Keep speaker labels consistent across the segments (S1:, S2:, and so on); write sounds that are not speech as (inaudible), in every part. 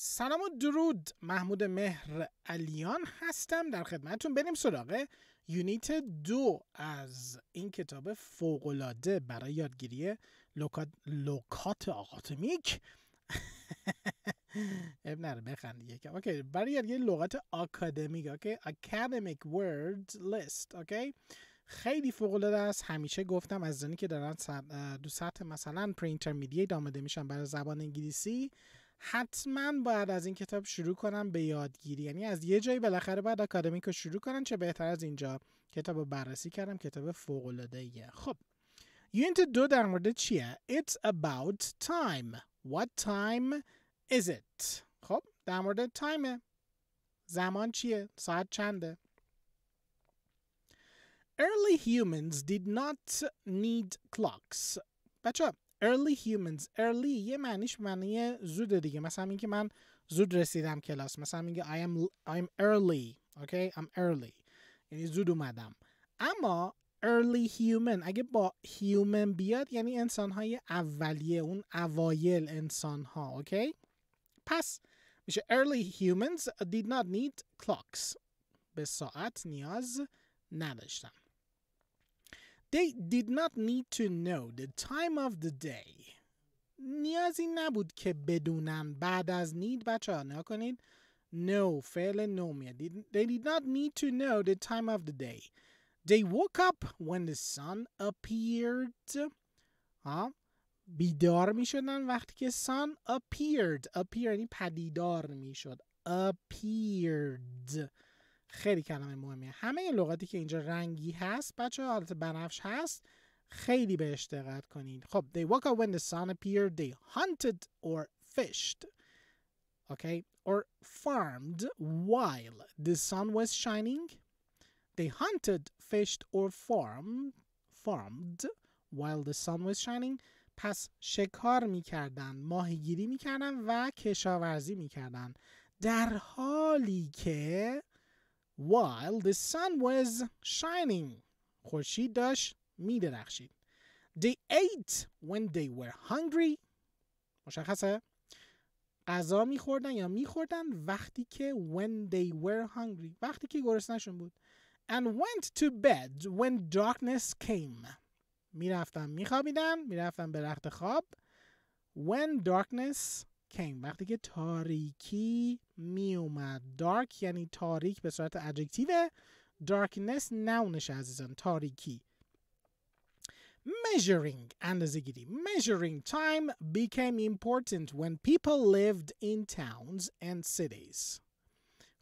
S1: سلام و درود محمود مهر علیان هستم در خدمتتون بریم سراغه یونیت دو از این کتاب فوقالعاده برای یادگیری لوکات, لوکات آکادمیک (laughs) اب نره بخند اوکی برای یادگیری لغات آکادمیک اوکی اکادمیک ورد لیست اوکی خیلی فوق العاده است همیشه گفتم از زنی که دارن دو سطح مثلا پرینترمیدیت آماده میشن برای زبان انگلیسی حتما باید از این کتاب شروع کنم به یادگیری یعنی از یه جایی بالاخره باید اکادمیک رو شروع کنم چه بهتر از اینجا کتاب رو بررسی کردم کتاب فوق العاده خب یونت دو در مورد چیه It's about time What time is it خب در مورد تایمه زمان چیه ساعت چنده Early humans did not need clocks بچه early humans early یه معنیش معنی زوده دیگه مثلا اینکه من زود رسیدم کلاس مثلا میگه I am, I am early okay I'm early یعنی زود اومدم اما early human اگه با human بیاد یعنی انسان های اولیه اون اوایل انسان ها اوکی پس میشه early humans did not need clocks به ساعت نیاز نداشتم. They did not need to know the time of the day. نیازی نبود که بدونن بعد از نید بچه ها نکنید no فعل no they did not need to know the time of the day they woke up when the sun appeared ها بیدار میشدن وقتی که sun appeared appear یعنی پدیدار میشد appeared خیلی کلمه مهمیه همه لغاتی که اینجا رنگی هست بچه حالت بنفش هست خیلی بهش دقت کنید خب they woke up when the sun appeared they hunted or fished okay or farmed while the sun was shining they hunted fished or farmed farmed while the sun was shining پس شکار میکردن ماهیگیری میکردن و کشاورزی میکردن در حالی که while the sun was shining. خورشید می درخشید. They ate when they were hungry. مشخصه؟ غذا میخوردن یا میخوردن وقتی که when they were hungry وقتی که گرسنشون بود and went to bed when darkness came میرفتن میخوابیدن میرفتن به رخت خواب when darkness کیم وقتی که تاریکی می اومد دارک یعنی تاریک به صورت ادجکتیو دارکنس نونش عزیزان تاریکی Measuring گیری Measuring time became important when people lived in towns and cities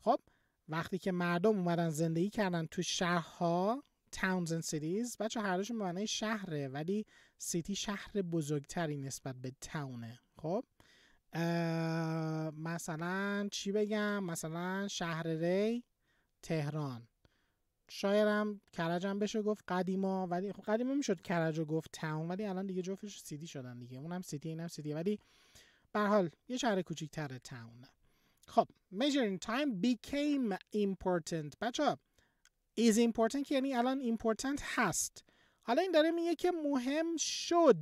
S1: خب وقتی که مردم اومدن زندگی کردن تو شهرها towns and cities بچه هر دوشون معنی شهره ولی سیتی شهر بزرگتری نسبت به تاونه خب مثلا چی بگم مثلا شهر ری تهران شایرم کرجم بشه گفت قدیما ولی خب قدیما میشد کرج گفت تاون ولی الان دیگه جفتش سیدی شدن دیگه اونم سیتی اینم سیدی ولی به حال یه شهر کوچیک‌تر تاون خب measuring time became important بچا is important که یعنی الان important هست حالا این داره میگه که مهم شد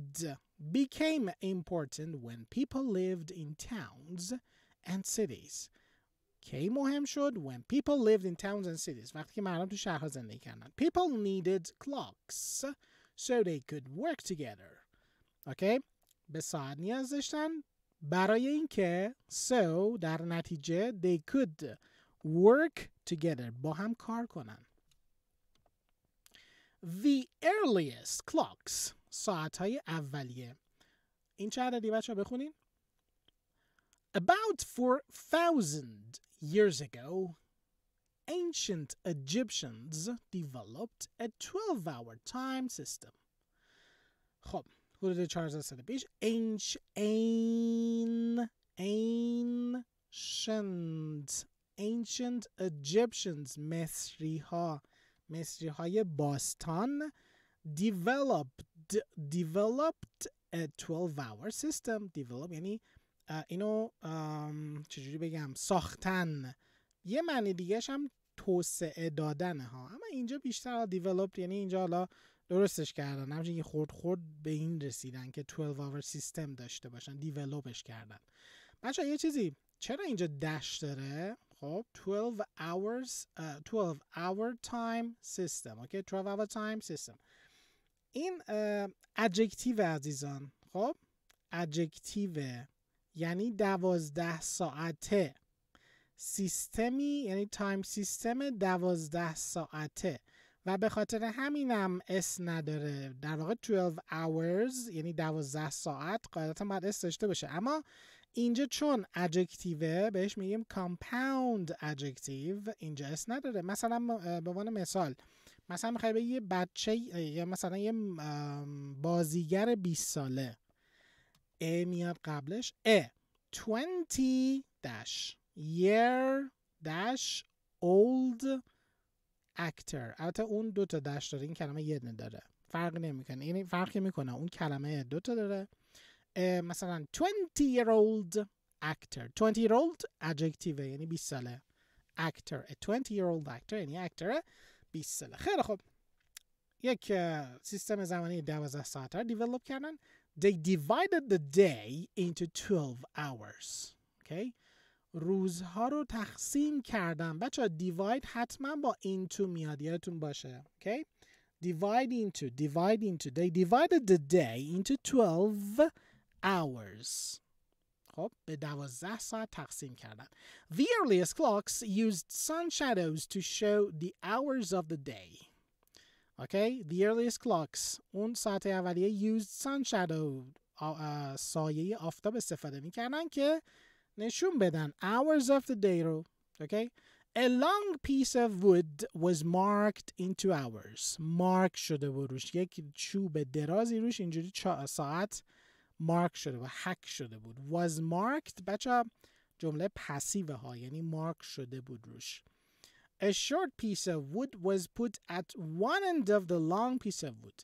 S1: became important when people lived in towns and cities کی مهم شد when people lived in towns and cities وقتی که مردم تو شهرها زندگی کردن people needed clocks so they could work together okay به ساعت نیاز داشتن برای اینکه so در نتیجه they could work together با هم کار کنن the earliest clocks های اولیه این چه عددی بچه بخونین About 4,000 years ago, ancient Egyptians developed a 12-hour time system. خب، حدود 400 سال پیش ancient ancient ancient Egyptians مصری ها مصری های باستان developed developed a 12 hour system develop یعنی اینو چجوری بگم ساختن یه معنی دیگهش هم توسعه دادن ها اما اینجا بیشتر developed یعنی اینجا حالا درستش کردن همچنین خورد خورد به این رسیدن که 12 hour سیستم داشته باشن developش کردن بچه یه چیزی چرا اینجا دش داره خب 12 hours 12 hour time system okay? 12 hour time system این ادجکتیو عزیزان خب ادجکتیو یعنی دوازده ساعته سیستمی یعنی تایم سیستم دوازده ساعته و به خاطر همینم اس نداره در واقع 12 hours یعنی دوازده ساعت قاعدتا باید اس داشته باشه اما اینجا چون ادجکتیو بهش میگیم کامپاوند ادجکتیو اینجا اس نداره مثلا به عنوان مثال مثلا میخوای به یه بچه یا مثلا یه بازیگر 20 ساله ا میاد قبلش ا 20 dash year dash old actor البته اون دو تا دش داره این کلمه یه داره فرق نمیکنه یعنی فرقی میکنه اون کلمه دو تا داره مثلا 20 year old actor 20 year old adjective یعنی 20 ساله actor a 20 year old actor یعنی actor 20 ساله خیلی خب یک سیستم زمانی 12 ساعته دیولوب کردن they divided the day into 12 hours okay? روزها رو تقسیم کردن بچه ها دیواید حتما با into میاد یادتون باشه okay? divide into divide into they divided the day into 12 hours خب به 12 ساعت تقسیم کردن The earliest clocks used sun shadows to show the hours of the day Okay, the earliest clocks اون ساعت اولیه used sun shadow سایه آفتاب استفاده میکردن که نشون بدن hours of the day رو okay A long piece of wood was marked into hours. Mark شده بود روش. یک چوب درازی روش اینجوری ساعت مارک شده و هک شده بود was marked بچه جمله پسیو ها یعنی مارک شده بود روش A short piece of wood was put at one end of the long piece of wood.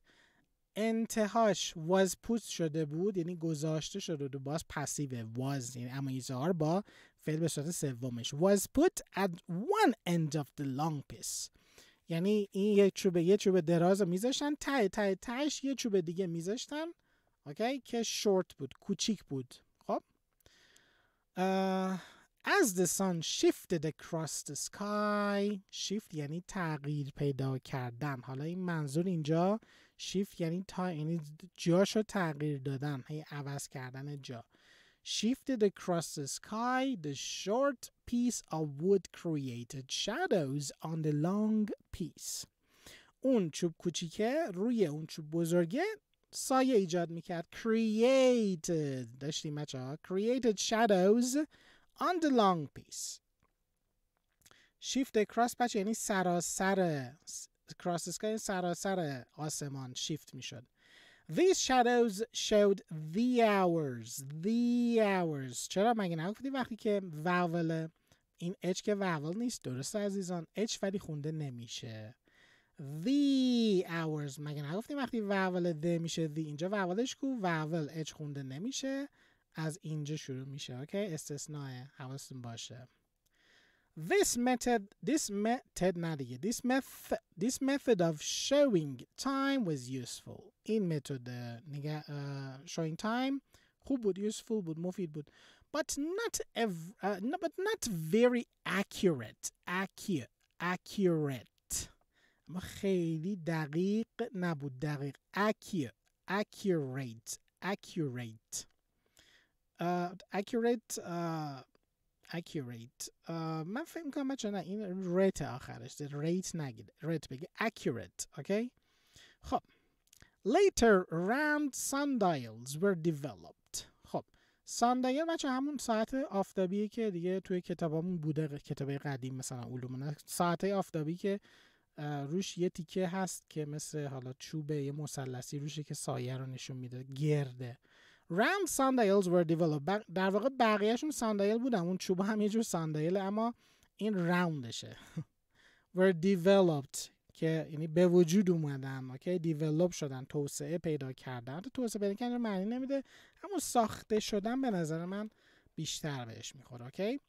S1: انتهاش was put شده بود یعنی گذاشته شده بود باز پسیو was یعنی اما ایزار با فعل به صورت سومش was put at one end of the long piece یعنی این یک چوب یه چوب دراز رو میذاشتن تای تای تایش یه چوب دیگه میذاشتن اوکی که شورت بود کوچیک بود خب As the sun shifted across the sky shift یعنی تغییر پیدا کردم حالا این منظور اینجا shift یعنی تا یعنی جاشو تغییر دادن هی عوض کردن جا shifted across the sky the short piece of wood created shadows on the long piece اون چوب کوچیکه روی اون چوب بزرگه سایه ایجاد میکرد created داشتیم بچه ها created shadows on the long piece shift across بچه یعنی سراسر across sky سراسر آسمان shift میشد These shadows showed the hours the hours چرا مگه نگفتی وقتی که وول این اچ که واول نیست درسته عزیزان اچ ولی خونده نمیشه the hours مگه نگفتیم وقتی وول د میشه the اینجا وولش کو وول اچ خونده نمیشه از اینجا شروع میشه اوکی استثناء حواستون باشه This method, this method نه دیگه. This method, this method of showing time was useful. این متد نگه uh, showing time خوب بود, useful بود, مفید بود. But not ev- uh, no, but not very accurate. Accurate. accurate. اما خیلی دقیق نبود دقیق اکی accurate accurate uh, accurate accurate من فکر میکنم بچه نه این ریت آخرش ریت نگید ریت بگی accurate اوکی خب later round sundials were developed خب ساندایل بچه همون ساعت آفتابیه که دیگه توی کتابامون بوده کتاب قدیم مثلا علوم ساعت آفتابی که روش یه تیکه هست که مثل حالا چوبه یه مسلسی روشه که سایه رو نشون میده گرده round sundials were developed در واقع بقیهشون ساندایل بودن اون چوب هم یه جور ساندایل اما این راوندشه (laughs) were developed که یعنی به وجود اومدن اوکی دیولپ شدن توسعه پیدا کردن توسعه پیدا کردن معنی نمیده اما ساخته شدن به نظر من بیشتر بهش میخوره اوکی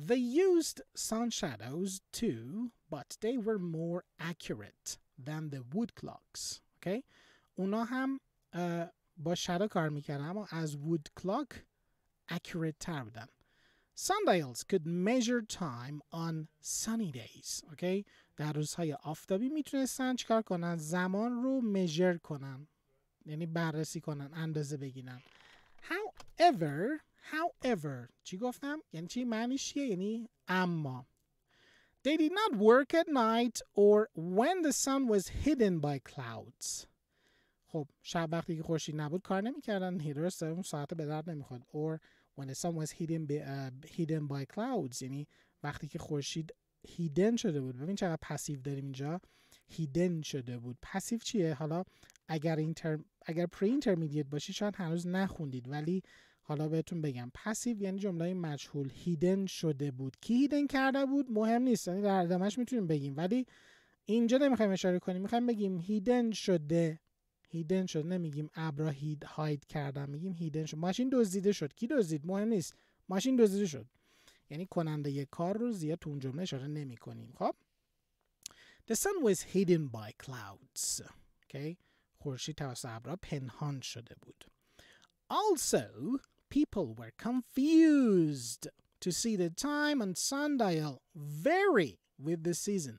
S1: They used sun shadows too, but they were more accurate than the wood clocks. Okay? اونا هم با شادو کار میکردن اما از wood clock accurate تر بودن. Sundials could measure time on sunny days. Okay? در روزهای آفتابی میتونستن چیکار کنن؟ زمان رو measure کنن. یعنی بررسی کنن، اندازه بگیرن. However, however چی گفتم یعنی چی معنیش چیه یعنی اما They did not work at night or when the sun was hidden by clouds. خب شب وقتی که خورشید نبود کار نمیکردن هیدرس اون ساعت به درد نمیخورد or when the sun was hidden by, uh, hidden by clouds یعنی وقتی که خورشید hidden شده بود ببین چقدر پسیو داریم اینجا hidden شده بود پسیو چیه حالا اگر اگر پری اینترمدیت باشی شاید هنوز نخوندید ولی حالا بهتون بگم پسیو یعنی جمله مجهول هیدن شده بود کی هیدن کرده بود مهم نیست یعنی در دمش میتونیم بگیم ولی اینجا نمیخوایم اشاره کنیم میخوایم بگیم هیدن شده هیدن شد نمیگیم ابرا هید هاید کردم میگیم هیدن شد ماشین دزدیده شد کی دزدید مهم نیست ماشین دزدیده شد یعنی کننده یک کار رو زیاد تو اون جمله اشاره نمی کنیم خب The sun was hidden by clouds okay. خورشید توسط ابرا پنهان شده بود Also people were confused to see the time and sundial vary with the season.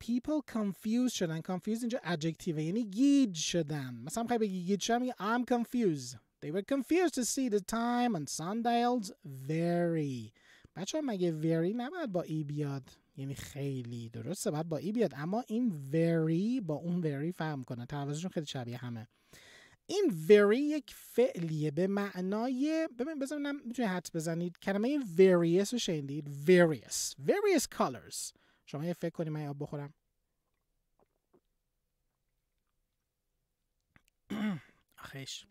S1: people confused شدن confused اینجا adjective یعنی گیج شدن مثلا میخوای بگی گیج شدن I'm confused they were confused to see the time and sundials vary بچه ها مگه vary نباید با ای بیاد یعنی خیلی درسته باید با ای بیاد اما این vary با اون vary فهم کنه تعوضشون خیلی شبیه همه این very یک فعلیه به معنای ببین بزنم میتونید حد بزنید کلمه various رو شنیدید various various colors شما یه فکر کنید من یاد بخورم (clears throat) آخیش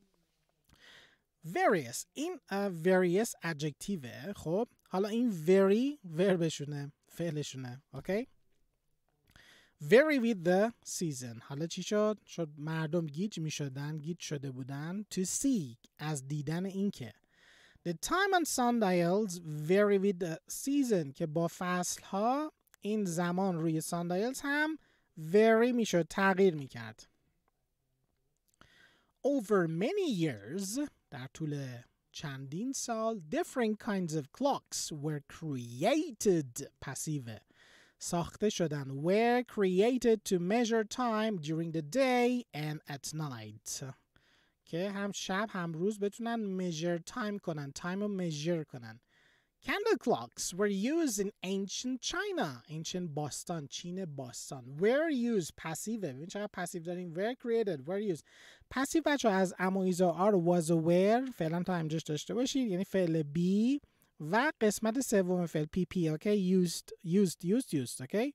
S1: various این various adjective خب حالا این very وربشونه فعلشونه اوکی very with the season حالا چی شد؟ شد مردم گیج می شدن گیج شده بودن to see از دیدن این که. The time and sundials vary with the season که با فصل ها این زمان روی sundials هم vary می شد تغییر می کرد Over many years در طول چندین سال different kinds of clocks were created پسیوه ساخته شدن were created to measure time during the day and at night که هم شب هم روز بتونن measure time کنن Time رو measure کنن Candle clocks were used in ancient China, ancient باستان، چین باستان. Were used, passive. ببین چقدر passive داریم. Were created, were used. passive بچه از امویزا are was aware. فعلا تا همجاش داشته باشید. یعنی فعل be و قسمت سوم فعل پی پی اوکی یوزد یوزد یوزد یوزد اوکی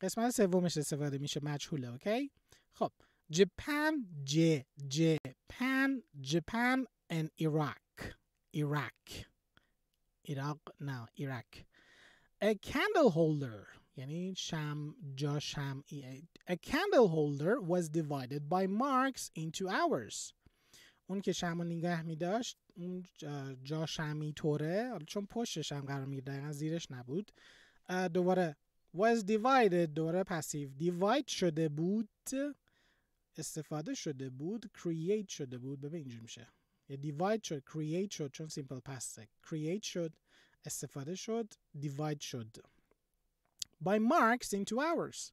S1: قسمت سومش استفاده میشه مجهوله اوکی خب جپن ج جپن جپن ان عراق عراق عراق نه عراق ا candle هولدر یعنی شم جا شم ا candle هولدر was divided by marks into hours اون که و نگه می داشت اون جاش طوره چون پشتش هم قرار میگیره دقیقا زیرش نبود دوباره was divided دوباره پسیو divide شده بود استفاده شده بود create شده بود ببین اینجوری میشه یا divide شد create شد چون simple پاست. create شد استفاده شد divide شد by marks into hours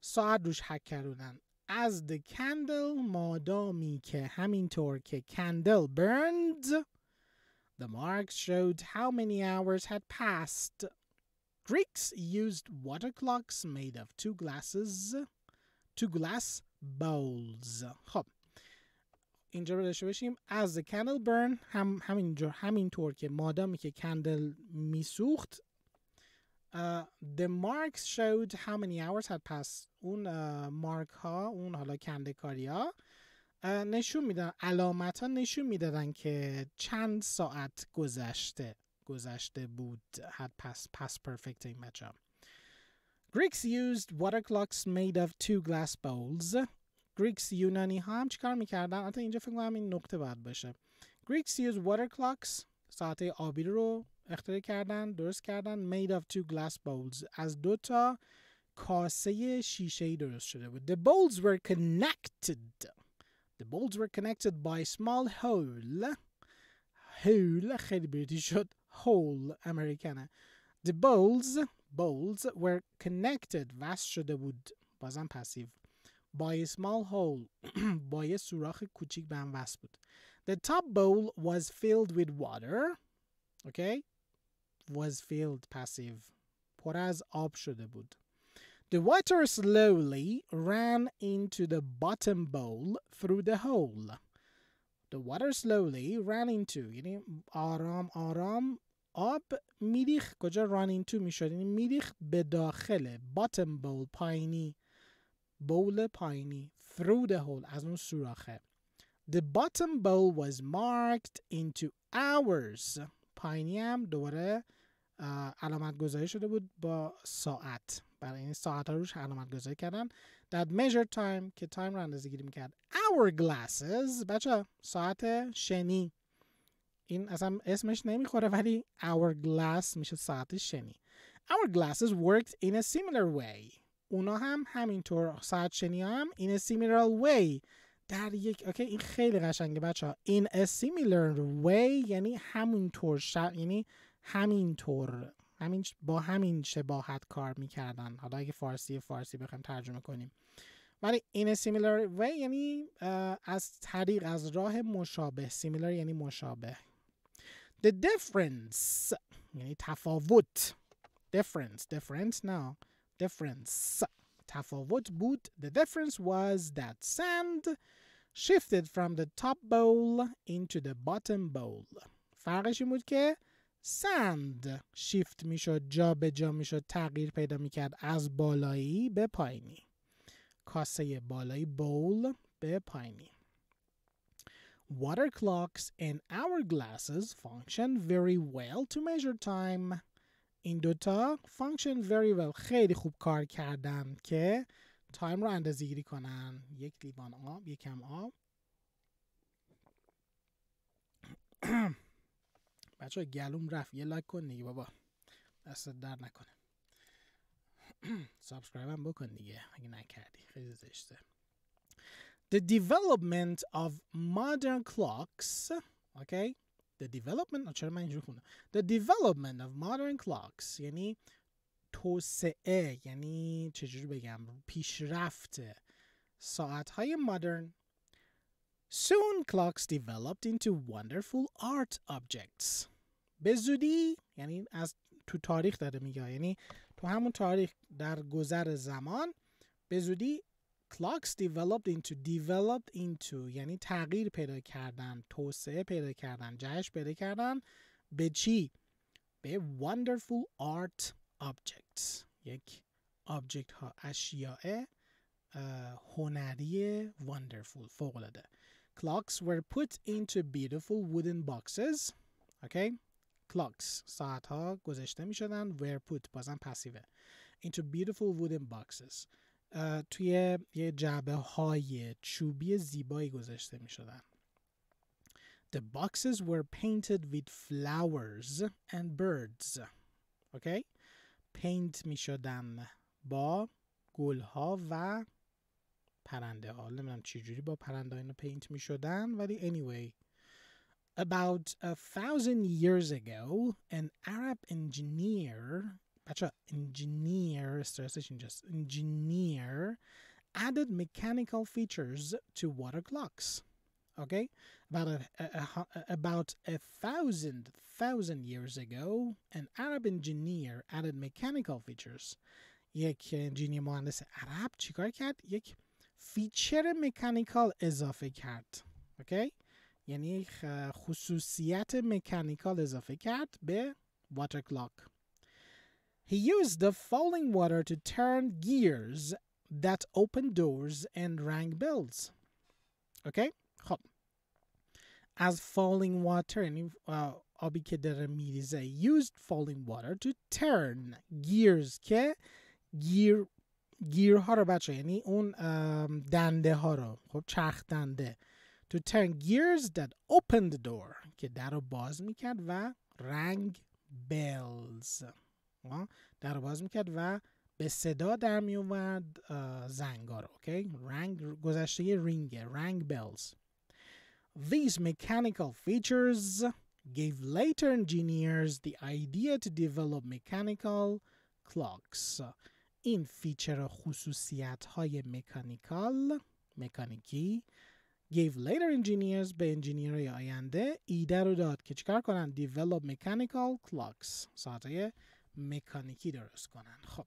S1: ساعت روش حک کردن as the candle مادامی که همینطور که candle burned the marks showed how many hours had passed. Greeks used water clocks made of two glasses two glass bowls خب اینجا رو داشته باشیم as the candle burn هم همینجا همینطور که مادامی که candle میسوخت Uh, the marks showed how many hours had passed اون مارک uh، ها اون حالا کنده کاری ها uh، نشون میدن علامت ها نشون میدادن که چند ساعت گذشته گذشته بود had passed past perfect این بچه Greeks used water clocks made of two glass bowls Greeks یونانی ها هم چیکار میکردن حتی اینجا فکر کنم این نقطه باید باشه Greeks used water clocks ساعت آبی رو اختراع کردن درست کردن made of two glass bowls از دو تا کاسه شیشه ای درست شده بود the bowls were connected the bowls were connected by small hole hole خیلی بریتیش شد hole امریکنه the bowls bowls were connected وصل شده بود بازم پسیو by a small hole (clears throat) با یه سوراخ کوچیک به هم وصل بود the top bowl was filled with water okay was filled passive پر از آب شده بود The water slowly ran into the bottom bowl through the hole. The water slowly ran into یعنی آرام آرام آب میریخ کجا ran into میشد یعنی میریخ به داخل bottom bowl پایینی bowl پایینی through the hole از اون سوراخه The bottom bowl was marked into hours پایینی هم دوباره علامت گذاری شده بود با ساعت برای این ساعت ها روش علامت گذاری کردن that measured time که تایم رو اندازه گیری میکرد hour glasses بچه ساعت شنی این اصلا اسمش نمیخوره ولی hour glass میشه ساعت شنی hour glasses worked in a similar way اونا هم همینطور ساعت شنی هم in a similar way در یک اوکی این خیلی قشنگه بچه ها in a similar way یعنی همونطور طور یعنی طور، همین با همین شباهت کار میکردن حالا اگه فارسی فارسی بخوایم ترجمه کنیم ولی این سیمیلر و یعنی از طریق از راه مشابه سیمیلر یعنی مشابه the difference یعنی تفاوت difference difference. نه difference تفاوت بود the difference was that sand shifted from the top bowl into the bottom bowl فرقش این بود که سند شیفت میشد جا به جا میشد تغییر پیدا میکرد از بالایی به پایینی کاسه بالایی بول به پایینی Water clocks and hourglasses function very well to measure time. این دوتا function very well خیلی خوب کار کردن که تایم رو اندازه گیری کنن. یک لیوان آب، یکم آب. (clears throat) بچه گلوم رفت یه لایک کن دیگه بابا دست در نکنه سابسکرایب (clears throat) هم بکن دیگه اگه نکردی خیلی زشته The development of modern clocks okay The development چرا من اینجور The development of modern clocks یعنی توسعه یعنی چجور بگم پیشرفت ساعت های مدرن Soon clocks developed into wonderful art objects. به زودی یعنی از تو تاریخ داره میگه یعنی تو همون تاریخ در گذر زمان به زودی clocks developed into developed into یعنی تغییر پیدا کردن توسعه پیدا کردن جهش پیدا کردن به چی؟ به wonderful art objects یک object ها اشیاء هنری wonderful فوق العاده Clocks were put into beautiful wooden boxes. Okay? Clocks. ساعت ها گذاشته می شدن. Were put. بازم پسیوه. Into beautiful wooden boxes. Uh, توی یه جعبه های چوبی زیبایی گذاشته می شدن. The boxes were painted with flowers and birds. Okay? Paint می شدن با گلها و پرنده حال نمیدونم چجوری با پرنده اینو پینت میشدن ولی anyway About a thousand years ago, an Arab engineer, بچه engineer استرسش اینجاست engineer added mechanical features to water clocks. Okay, about a, a, a, about a thousand thousand years ago, an Arab engineer added mechanical features. یک انجینیر مهندس عرب چیکار کرد؟ یک فیچر مکانیکال اضافه کرد اوکی یعنی خصوصیت مکانیکال اضافه کرد به واتر کلاک He used the falling water to turn gears that open doors and rang bells. Okay? خب از falling water یعنی آبی که داره میریزه used falling water to turn gears که گیر گیرها رو بچه یعنی اون دنده ها رو خب چرخ دنده to turn gears that open the door که در رو باز میکرد و رنگ bells در رو باز میکرد و به صدا در میومد زنگا رو اوکی رنگ گذشته رینگ رنگ bells These mechanical features gave later engineers the idea to develop mechanical clocks این فیچر و خصوصیت های مکانیکال مکانیکی gave later engineers به انجینیرهای آینده ایده رو داد که چیکار کنن develop mechanical clocks های مکانیکی درست کنن خب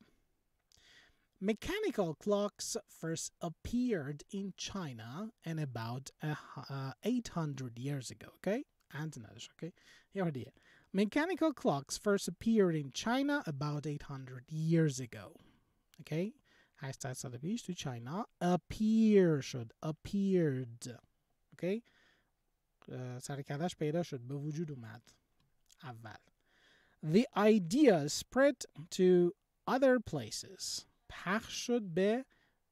S1: Mechanical clocks first appeared in China and about a, 800 years ago, okay? And another, okay? Here idea. Mechanical clocks first appeared in China about 800 years ago. okay hashtag celebrities to china appear should appeared okay سرکردش پیدا شد به وجود اومد اول the idea spread to other places پخش should be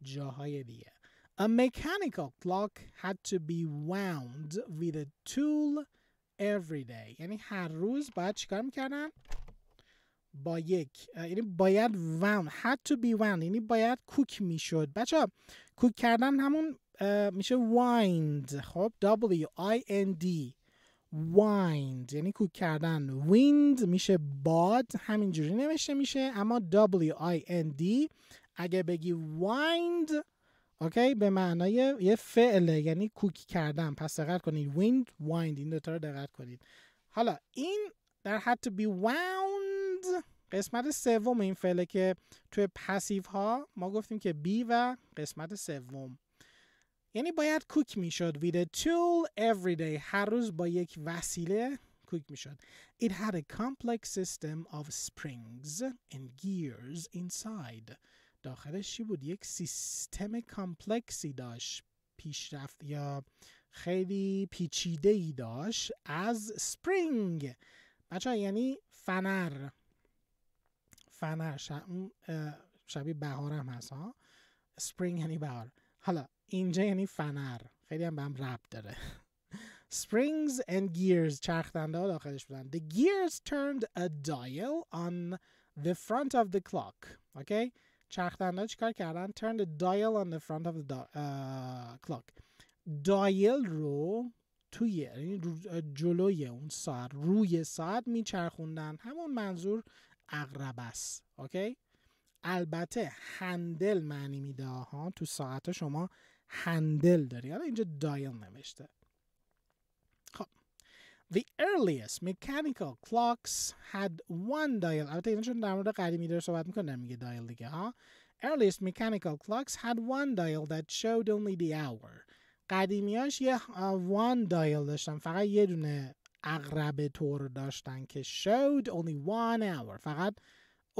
S1: جاهای دیگه a mechanical clock had to be wound with a tool every day یعنی هر روز باید چیکار میکردن با یک یعنی باید ون had to be ون یعنی باید کوک میشد بچه کوک کردن همون میشه wind خب W I N D wind یعنی کوک کردن wind میشه باد همینجوری نوشته میشه اما W I N D اگه بگی wind اوکی به معنای یه فعله یعنی کوک کردن پس دقت کنید wind wind این دوتا رو دقت کنید حالا این در had to be wound قسمت سوم این فعله که توی پسیو ها ما گفتیم که بی و قسمت سوم یعنی باید کوک میشد with a tool every هر روز با یک وسیله کوک میشد it had a complex system of springs and gears inside داخلش چی بود یک سیستم کامپلکسی داشت پیشرفت یا خیلی پیچیده ای داشت از سپرینگ بچه یعنی فنر فنر شبیه بهار هم هست ها سپرینگ یعنی بهار حالا اینجا یعنی فنر خیلی هم به هم رب داره (laughs) springs and gears چرخدنده ها داخلش بودن the gears turned a dial on the front of the clock okay چرخدنده ها چیکار کردن turned a dial on the front of the uh, clock دایل رو توی یعنی جلوی اون ساعت روی ساعت میچرخوندن همون منظور اقرب است اوکی البته هندل معنی میده ها تو ساعت شما هندل داری حالا اینجا دایل نوشته خب The earliest mechanical clocks had one dial البته اینجا چون در مورد قدیمی داره صحبت میکنه نمیگه دایل دیگه ها earliest mechanical clocks had one dial that showed only the hour قدیمیاش یه وان دایل داشتن فقط یه دونه اقرب طور داشتن که showed only one hour فقط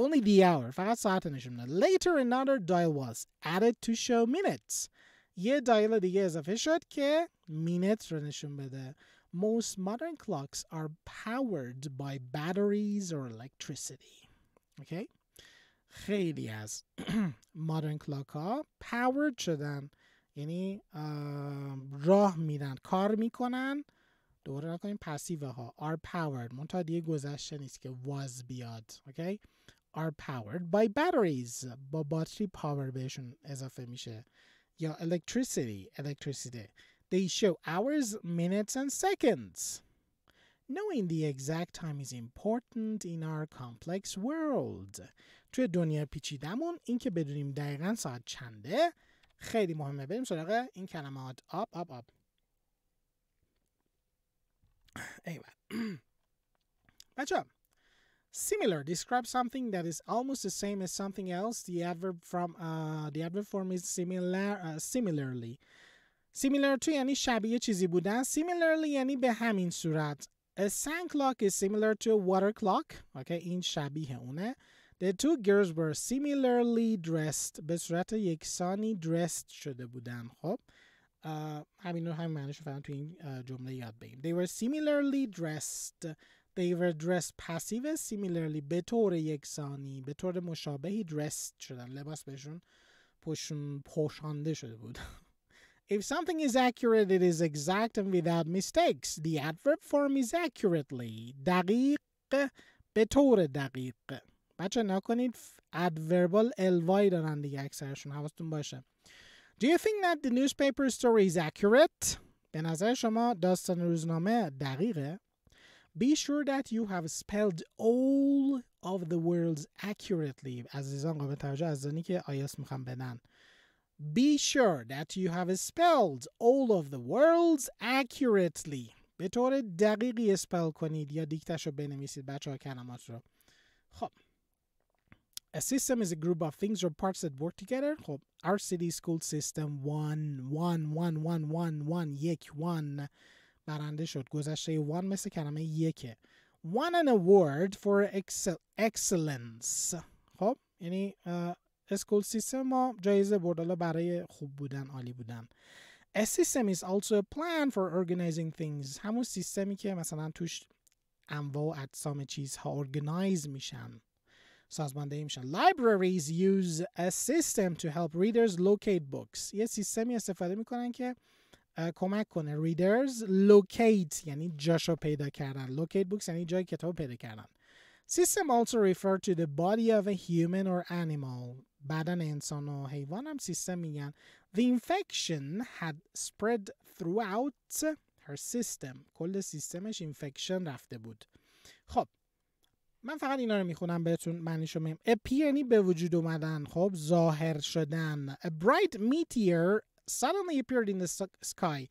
S1: only the hour فقط ساعت نشون میداد later another dial was added to show minutes یه دایل دیگه اضافه شد که مینت رو نشون بده most modern clocks are powered by batteries or electricity okay? خیلی از مادرن کلاک ها پاورد شدن یعنی راه میدن کار میکنن دوباره نکنیم پسیو ها are powered منتها دیگه گذشته نیست که was بیاد اوکی are powered by batteries با باتری پاور بهشون اضافه میشه یا electricity electricity they show hours minutes and seconds Knowing the exact time is important in our complex world. توی دنیا پیچیدمون اینکه بدونیم دقیقا ساعت چنده خیلی مهمه بریم سراغ این کلمات up up up Anyway, (clears throat) match up. Similar describes something that is almost the same as something else. The adverb from uh, the adverb form is similar uh, similarly. Similar to any shabby, چیزی بودن. Similarly any به همین صورت. A sand clock is similar to a water clock. Okay, این شبیه اونه. The two girls were similarly dressed. به صورت یکسانی dressed شده بودن. خب. همین رو همین معنیش رو تو این جمله یاد بگیم They were similarly dressed They were dressed passive similarly به طور یکسانی به طور مشابهی dressed شدن لباس بهشون پوشانده شده بود If something is accurate it is exact and without mistakes The adverb form is accurately دقیق به طور دقیق بچه نکنید adverbal الوای دارن دیگه اکثرشون حواستون باشه Do you think that the newspaper story is accurate? به نظر شما داستان روزنامه دقیقه؟ Be sure that you have spelled all of the words accurately عزیزان قابل توجه عزیزانی که آیاس میخوام بدن Be sure that you have spelled all of the words accurately به طور دقیقی اسپل کنید یا دیکتش رو بنویسید بچه ها کلمات رو خب a system is a group of things or parts that work together. Our city school system one one one one one one یک one برنده شد گذشته one مثل کلمه یکه won an award for excel excellence خب یعنی اسکول سیستم ما جایزه برد حالا برای خوب بودن عالی بودن A system is also a plan for organizing things همون سیستمی که مثلا توش انواع و اجسام چیزها ارگنایز میشن سازمان ایمشن libraries use a system to help readers locate books یه سیستمی استفاده میکنن که کمک کنه readers locate یعنی جاشو پیدا کردن locate books یعنی جای کتاب پیدا کردن System also refer to the body of a human or animal. بدن انسان و حیوان هم سیستم میگن. The infection had spread throughout her system. کل سیستمش infection رفته بود. خب من فقط اینا رو میخونم بهتون معنیشو میم اپی یعنی به وجود اومدن خب ظاهر شدن A bright meteor suddenly appeared in the sky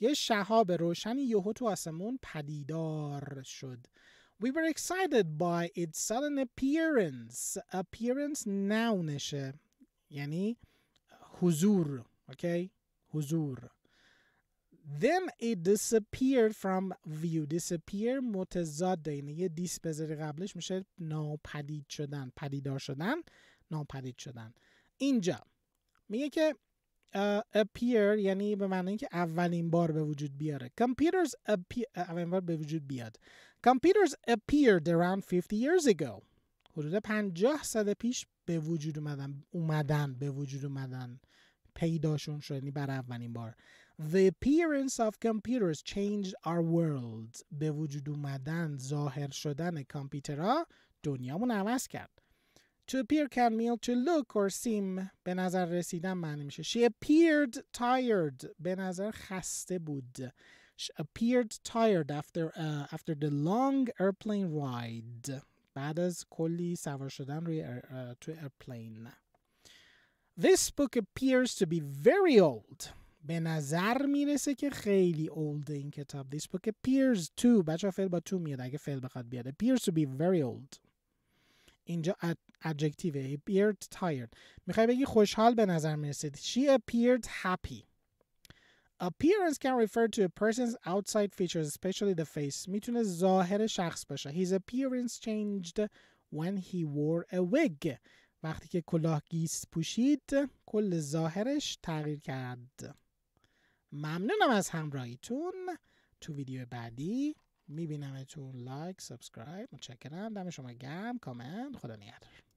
S1: یه شهاب روشنی یهو تو آسمون پدیدار شد We were excited by its sudden appearance appearance نونشه یعنی حضور اوکی حضور Then it disappeared from view disappear متضاد یعنی یه دیس بذاری قبلش میشه ناپدید شدن پدیدار شدن ناپدید شدن اینجا میگه که uh, appear یعنی به معنی که اولین بار به وجود بیاره computers appear اولین بار به وجود بیاد computers appeared around 50 years ago حدود 50 سال پیش به وجود اومدن اومدن به وجود اومدن پیداشون شد یعنی برای اولین بار The appearance of computers changed our world. به وجود اومدن ظاهر شدن کامپیوترها دنیامون عوض کرد. To appear can mean to look or seem به نظر رسیدن معنی میشه. She appeared tired. به نظر خسته بود. She appeared tired after uh, after the long airplane ride. بعد از کلی سوار شدن روی uh, تو airplane. This book appears to be very old. به نظر میرسه که خیلی old این کتاب This book appears to بچه فعل با تو میاد اگه فعل بخواد بیاد appears to be very old اینجا adjective appeared tired میخوای بگی خوشحال به نظر میرسه she appeared happy Appearance can refer to a person's outside features, especially the face. میتونه ظاهر شخص باشه. His appearance changed when he wore a wig. وقتی که کلاه گیس پوشید کل ظاهرش تغییر کرد. ممنونم از همراهیتون تو ویدیو بعدی میبینمتون لایک سابسکرایب متشکرم دم شما گم کامنت خدا نگهدار